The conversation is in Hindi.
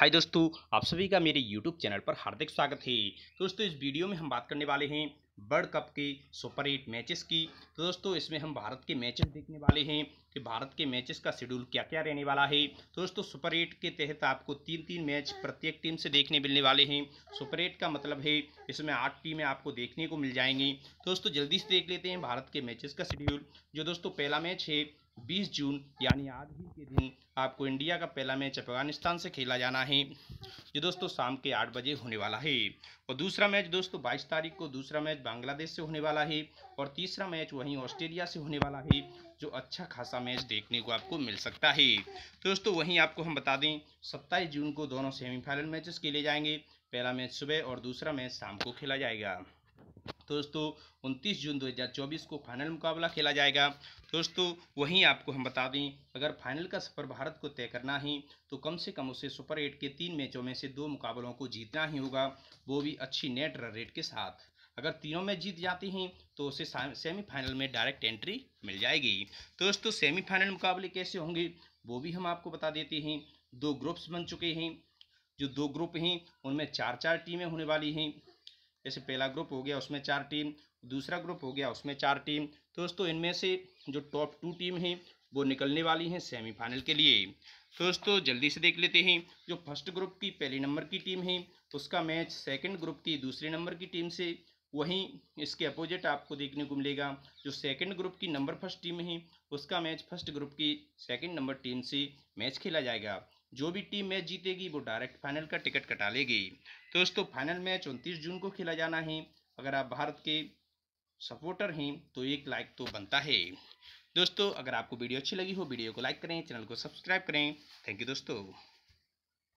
हाय दोस्तों आप सभी का मेरे यूट्यूब चैनल पर हार्दिक स्वागत है तो दोस्तों इस वीडियो में हम बात करने वाले हैं वर्ल्ड कप के सुपर एट मैचेस की तो दोस्तों इसमें हम भारत के मैचेस देखने वाले हैं कि भारत के मैचेस का शेड्यूल क्या क्या रहने वाला है तो दोस्तों सुपर एट के तहत आपको तीन तीन मैच प्रत्येक टीम से देखने मिलने वाले हैं सुपर एट का मतलब है इसमें आठ टीमें आपको देखने को मिल जाएंगी तो दोस्तों जल्दी से देख लेते हैं भारत के मैचेस का शेड्यूल जो दोस्तों पहला मैच है 20 जून यानी आज ही के दिन आपको इंडिया का पहला मैच अफगानिस्तान से खेला जाना है जो दोस्तों शाम के आठ बजे होने वाला है और दूसरा मैच दोस्तों बाईस तारीख को दूसरा मैच बांग्लादेश से होने वाला है और तीसरा मैच वहीं ऑस्ट्रेलिया से होने वाला है जो अच्छा खासा मैच देखने को आपको मिल सकता है तो दोस्तों वहीं आपको हम बता दें सत्ताईस जून को दोनों सेमीफाइनल मैचेस खेले जाएंगे पहला मैच सुबह और दूसरा मैच शाम को खेला जाएगा दोस्तों उनतीस जून 2024 को फाइनल मुकाबला खेला जाएगा दोस्तों वहीं आपको हम बता दें अगर फाइनल का सफ़र भारत को तय करना है तो कम से कम उसे सुपर एट के तीन मैचों में से दो मुकाबलों को जीतना ही होगा वो भी अच्छी नेट रन रेट के साथ अगर तीनों में जीत जाती हैं तो उसे सेमीफाइनल में डायरेक्ट एंट्री मिल जाएगी तो दोस्तों सेमीफाइनल मुकाबले कैसे होंगे वो भी हम आपको बता देते हैं दो ग्रुप्स बन चुके हैं जो दो ग्रुप हैं उनमें चार चार टीमें होने वाली हैं जैसे पहला ग्रुप हो गया उसमें चार टीम दूसरा ग्रुप हो गया उसमें चार टीम तो दोस्तों इनमें से जो टॉप टू टीम है वो निकलने वाली हैं सेमीफाइनल के लिए तो दोस्तों जल्दी से देख लेते हैं जो फर्स्ट ग्रुप की पहली नंबर की टीम है उसका मैच सेकंड ग्रुप की दूसरे नंबर की टीम से वहीं इसके अपोजिट आपको देखने को मिलेगा जो सेकंड ग्रुप की नंबर फर्स्ट टीम है उसका मैच फर्स्ट ग्रुप की सेकंड नंबर टीम से मैच खेला जाएगा जो भी टीम मैच जीतेगी वो डायरेक्ट फाइनल का टिकट कटा लेगी तो दोस्तों फाइनल मैच उनतीस जून को खेला जाना है अगर आप भारत के सपोर्टर हैं तो एक लाइक तो बनता है दोस्तों अगर आपको वीडियो अच्छी लगी हो वीडियो को लाइक करें चैनल को सब्सक्राइब करें थैंक यू दोस्तों